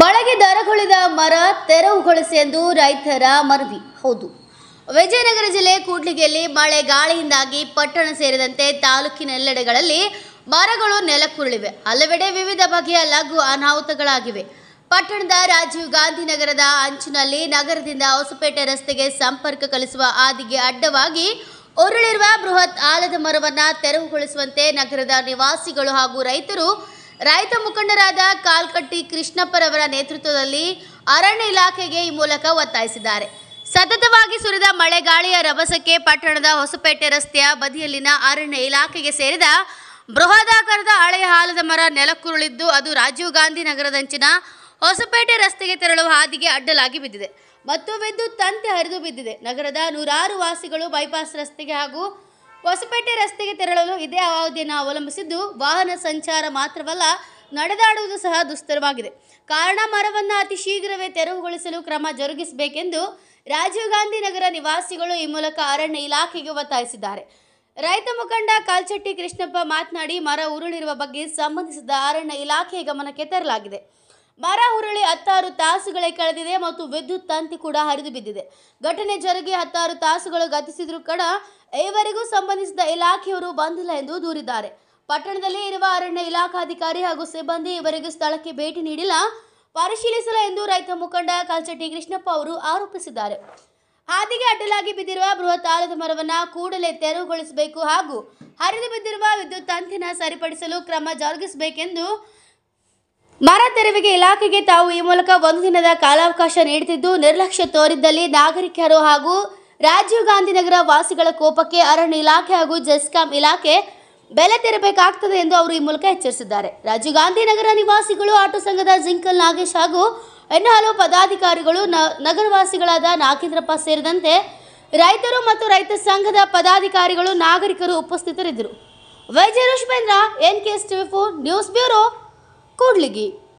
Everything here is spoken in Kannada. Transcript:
ಮಳೆಗೆ ದರಗೊಳಿದ ಮರ ತೆರವುಗೊಳಿಸಿ ಎಂದು ರೈತರ ಮನವಿ ಹೌದು ವಿಜಯನಗರ ಜಿಲ್ಲೆ ಕೂಡ್ಲಿಗೆಯಲ್ಲಿ ಮಳೆ ಗಾಳಿಯಿಂದಾಗಿ ಪಟ್ಟಣ ಸೇರಿದಂತೆ ತಾಲೂಕಿನೆಲ್ಲೆಡೆಗಳಲ್ಲಿ ಮರಗಳು ನೆಲಕ್ಕುರುಳಿವೆ ಹಲವೆಡೆ ವಿವಿಧ ಬಗೆಯ ಲಘು ಅನಾಹುತಗಳಾಗಿವೆ ಪಟ್ಟಣದ ರಾಜೀವ್ ಗಾಂಧಿ ನಗರದ ಅಂಚಿನಲ್ಲಿ ನಗರದಿಂದ ಹೊಸಪೇಟೆ ರಸ್ತೆಗೆ ಸಂಪರ್ಕ ಕಲಿಸುವ ಆದಿಗೆ ಅಡ್ಡವಾಗಿ ಉರುಳಿರುವ ಬೃಹತ್ ಆಲದ ಮರವನ್ನು ತೆರವುಗೊಳಿಸುವಂತೆ ನಗರದ ನಿವಾಸಿಗಳು ಹಾಗೂ ರೈತರು ರೈತ ಮುಖಂಡರಾದ ಕಾಲ್ಕಟ್ಟಿ ಕೃಷ್ಣಪ್ಪರವರ ನೇತೃತ್ವದಲ್ಲಿ ಅರಣ್ಯ ಇಲಾಖೆಗೆ ಈ ಮೂಲಕ ಒತ್ತಾಯಿಸಿದ್ದಾರೆ ಸತತವಾಗಿ ಸುರಿದ ಮಳೆಗಾಳಿಯ ರಭಸಕ್ಕೆ ಪಟ್ಟಣದ ಹೊಸಪೇಟೆ ರಸ್ತೆಯ ಬದಿಯಲ್ಲಿನ ಅರಣ್ಯ ಇಲಾಖೆಗೆ ಸೇರಿದ ಬೃಹದಾಕಾರದ ಹಳೆಯ ಹಾಲದ ಮರ ನೆಲಕ್ಕುರುಳಿದ್ದು ಅದು ರಾಜೀವ್ ಗಾಂಧಿ ನಗರದಂಚಿನ ಹೊಸಪೇಟೆ ರಸ್ತೆಗೆ ತೆರಳುವ ಹಾದಿಗೆ ಅಡ್ಡಲಾಗಿ ಬಿದ್ದಿದೆ ಮತ್ತೊಂದು ತಂತೆ ಹರಿದು ಬಿದ್ದಿದೆ ನಗರದ ನೂರಾರು ವಾಸಿಗಳು ಬೈಪಾಸ್ ರಸ್ತೆಗೆ ಹಾಗೂ ಹೊಸಪೇಟೆ ರಸ್ತೆಗೆ ತೆರಳಲು ಇದೇ ಅವಧಿಯನ್ನು ಅವಲಂಬಿಸಿದ್ದು ವಾಹನ ಸಂಚಾರ ಮಾತ್ರವಲ್ಲ ನಡೆದಾಡುವುದು ಸಹ ದುಸ್ತರವಾಗಿದೆ ಕಾರಣ ಮರವನ್ನು ಅತಿ ಶೀಘ್ರವೇ ತೆರವುಗೊಳಿಸಲು ಕ್ರಮ ಜರುಗಿಸಬೇಕೆಂದು ರಾಜೀವ್ ಗಾಂಧಿ ನಗರ ನಿವಾಸಿಗಳು ಈ ಮೂಲಕ ಅರಣ್ಯ ಇಲಾಖೆಗೆ ಒತ್ತಾಯಿಸಿದ್ದಾರೆ ರೈತ ಮುಖಂಡ ಕಾಲ್ಚಟ್ಟಿ ಕೃಷ್ಣಪ್ಪ ಮಾತನಾಡಿ ಮರ ಉರುಳಿರುವ ಬಗ್ಗೆ ಸಂಬಂಧಿಸಿದ ಅರಣ್ಯ ಇಲಾಖೆ ಗಮನಕ್ಕೆ ತರಲಾಗಿದೆ ಮರ ಉರುಳಿ ಹತ್ತಾರು ತಾಸುಗಳೇ ಕಳೆದಿದೆ ಮತ್ತು ವಿದ್ಯುತ್ ತಂತಿ ಕೂಡ ಹರಿದು ಬಿದ್ದಿದೆ ಘಟನೆ ಜರುಗಿ ಹತ್ತಾರು ತಾಸುಗಳು ಗತಿಸಿದರೂ ಕೂಡ ಈವರೆಗೂ ಸಂಬಂಧಿಸಿದ ಇಲಾಖೆಯವರು ಬಂದಿಲ್ಲ ಎಂದು ದೂರಿದ್ದಾರೆ ಪಟ್ಟಣದಲ್ಲಿ ಇರುವ ಅರಣ್ಯ ಇಲಾಖಾಧಿಕಾರಿ ಹಾಗೂ ಸಿಬ್ಬಂದಿ ಈವರೆಗೂ ಸ್ಥಳಕ್ಕೆ ಭೇಟಿ ನೀಡಿಲ್ಲ ಪರಿಶೀಲಿಸಲ್ಲ ಎಂದು ರೈತ ಮುಖಂಡ ಕಲ್ಚಟ್ಟಿ ಕೃಷ್ಣಪ್ಪ ಅವರು ಆರೋಪಿಸಿದ್ದಾರೆ ಹಾದಿಗೆ ಅಡ್ಡಲಾಗಿ ಬಿದ್ದಿರುವ ಬೃಹತ್ ಆಲದ ಮರವನ್ನು ಕೂಡಲೇ ತೆರವುಗೊಳಿಸಬೇಕು ಹಾಗೂ ಹರಿದು ಬಿದ್ದಿರುವ ವಿದ್ಯುತ್ ತಂತಿನ ಸರಿಪಡಿಸಲು ಕ್ರಮ ಜರುಗಿಸಬೇಕೆಂದು ಮರ ತೆರವಿಗೆ ಇಲಾಖೆಗೆ ತಾವು ಈ ಮೂಲಕ ಒಂದು ದಿನದ ಕಾಲಾವಕಾಶ ನೀಡುತ್ತಿದ್ದು ನಿರ್ಲಕ್ಷ್ಯ ತೋರಿದ್ದಲ್ಲಿ ನಾಗರಿಕರು ಹಾಗೂ ರಾಜೀವ್ ಗಾಂಧಿ ನಗರ ವಾಸಿಗಳ ಕೋಪಕ್ಕೆ ಅರಣ್ಯ ಇಲಾಖೆ ಹಾಗೂ ಜೆಸ್ಕಾಂ ಇಲಾಖೆ ಬೆಲೆ ತೆರಬೇಕಾಗ್ತದೆ ಎಂದು ಅವರು ಈ ಮೂಲಕ ಎಚ್ಚರಿಸಿದ್ದಾರೆ ರಾಜೀವ್ ಗಾಂಧಿ ನಗರ ನಿವಾಸಿಗಳು ಆಟೋ ಸಂಘದ ಜಿಂಕಲ್ ನಾಗೇಶ್ ಹಾಗೂ ಇನ್ನು ಹಲವು ಪದಾಧಿಕಾರಿಗಳು ನಗರವಾಸಿಗಳಾದ ನಾಗೇಂದ್ರಪ್ಪ ಸೇರಿದಂತೆ ರೈತರು ಮತ್ತು ರೈತ ಸಂಘದ ಪದಾಧಿಕಾರಿಗಳು ನಾಗರಿಕರು ಉಪಸ್ಥಿತರಿದ್ದರು ವೈಜಯ ರುಷ್ಮೇಂದ್ರ ಎನ್ ಕೆ ನ್ಯೂಸ್ ಬ್ಯೂರೋ कोडलगी